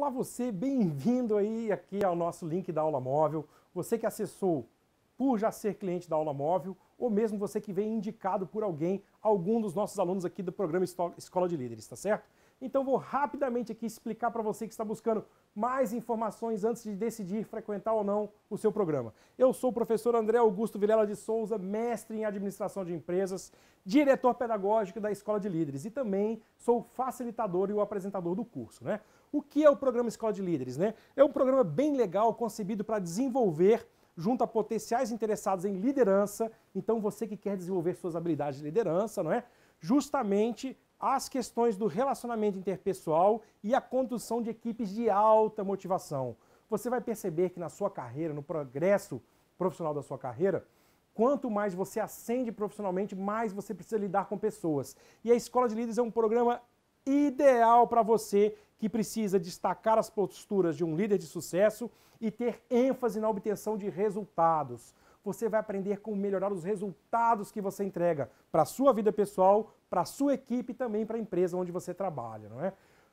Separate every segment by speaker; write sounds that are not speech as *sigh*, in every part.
Speaker 1: Olá você, bem-vindo aí aqui ao nosso link da Aula Móvel. Você que acessou por já ser cliente da Aula Móvel, ou mesmo você que vem indicado por alguém, algum dos nossos alunos aqui do programa Escola de Líderes, tá certo? Então vou rapidamente aqui explicar para você que está buscando mais informações antes de decidir frequentar ou não o seu programa. Eu sou o professor André Augusto Vilela de Souza, mestre em administração de empresas, diretor pedagógico da Escola de Líderes e também sou facilitador e o apresentador do curso, né? O que é o programa Escola de Líderes, né? É um programa bem legal concebido para desenvolver junto a potenciais interessados em liderança, então você que quer desenvolver suas habilidades de liderança, não é? Justamente as questões do relacionamento interpessoal e a condução de equipes de alta motivação. Você vai perceber que na sua carreira, no progresso profissional da sua carreira, quanto mais você ascende profissionalmente, mais você precisa lidar com pessoas. E a Escola de Líderes é um programa ideal para você que precisa destacar as posturas de um líder de sucesso e ter ênfase na obtenção de resultados você vai aprender como melhorar os resultados que você entrega para a sua vida pessoal, para a sua equipe e também para a empresa onde você trabalha, não é?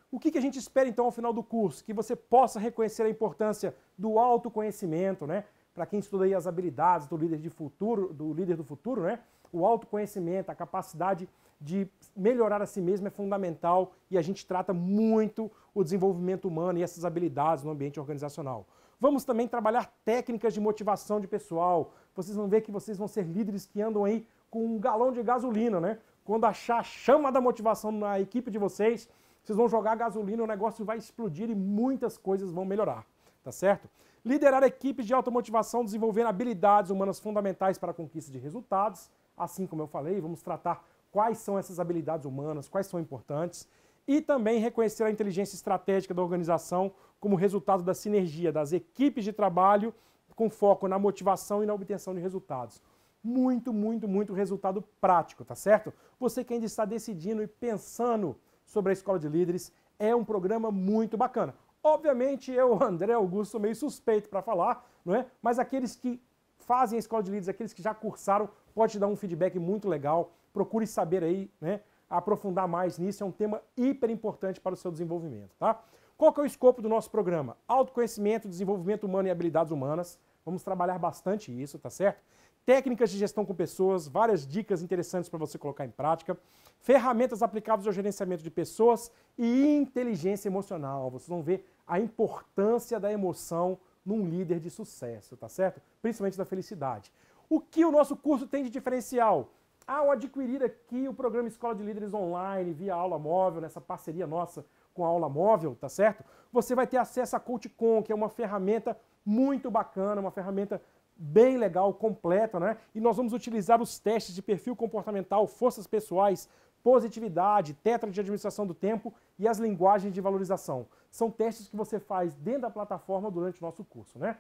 Speaker 1: O que, a gente espera então ao final do curso? Que você possa reconhecer a importância do autoconhecimento, né? para quem estuda aí as habilidades do líder de futuro, do líder do futuro, né? O autoconhecimento, a capacidade de melhorar a si mesmo é fundamental e a gente trata muito o desenvolvimento humano e essas habilidades no ambiente organizacional. Vamos também trabalhar técnicas de motivação de pessoal. Vocês vão ver que vocês vão ser líderes que andam aí com um galão de gasolina, né? Quando achar a chama da motivação na equipe de vocês, vocês vão jogar gasolina, o negócio vai explodir e muitas coisas vão melhorar tá certo? Liderar equipes de automotivação, desenvolver habilidades humanas fundamentais para a conquista de resultados, assim como eu falei, vamos tratar quais são essas habilidades humanas, quais são importantes, e também reconhecer a inteligência estratégica da organização como resultado da sinergia das equipes de trabalho com foco na motivação e na obtenção de resultados. Muito, muito, muito resultado prático, tá certo? Você que ainda está decidindo e pensando sobre a Escola de Líderes, é um programa muito bacana. Obviamente, eu, *laughs* André Augusto, meio suspeito para falar, não é? Mas aqueles que fazem a escola de líderes, aqueles que já cursaram, pode dar um feedback muito legal. Procure saber aí, né? Aprofundar mais nisso, é um tema hiper importante para o seu desenvolvimento, tá? Qual que é o escopo do nosso programa? Autoconhecimento, desenvolvimento humano e habilidades humanas. Vamos trabalhar bastante isso, tá certo? técnicas de gestão com pessoas, várias dicas interessantes para você colocar em prática, ferramentas aplicáveis ao gerenciamento de pessoas e inteligência emocional. Vocês vão ver a importância da emoção num líder de sucesso, tá certo? Principalmente da felicidade. O que o nosso curso tem de diferencial? Ao adquirir aqui o programa Escola de Líderes Online via aula móvel, nessa parceria nossa com a aula móvel, tá certo? Você vai ter acesso a CoachCon, que é uma ferramenta muito bacana, uma ferramenta bem legal, completa, né? E nós vamos utilizar os testes de perfil comportamental, forças pessoais, positividade, tetra de administração do tempo e as linguagens de valorização. São testes que você faz dentro da plataforma durante o nosso curso, né?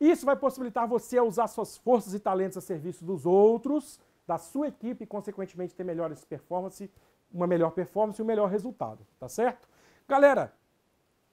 Speaker 1: Isso vai possibilitar você a usar suas forças e talentos a serviço dos outros, da sua equipe e, consequentemente, ter melhores performance, uma melhor performance e um melhor resultado, tá certo? Galera,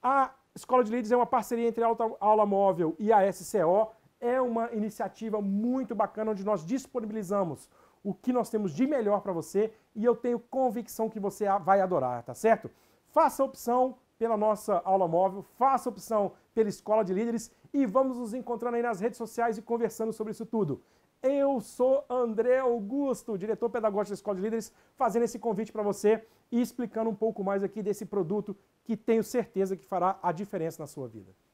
Speaker 1: a Escola de Leads é uma parceria entre a Aula Móvel e a SCO é uma iniciativa muito bacana onde nós disponibilizamos o que nós temos de melhor para você e eu tenho convicção que você vai adorar, tá certo? Faça a opção pela nossa aula móvel, faça a opção pela Escola de Líderes e vamos nos encontrando aí nas redes sociais e conversando sobre isso tudo. Eu sou André Augusto, diretor pedagógico da Escola de Líderes, fazendo esse convite para você e explicando um pouco mais aqui desse produto que tenho certeza que fará a diferença na sua vida.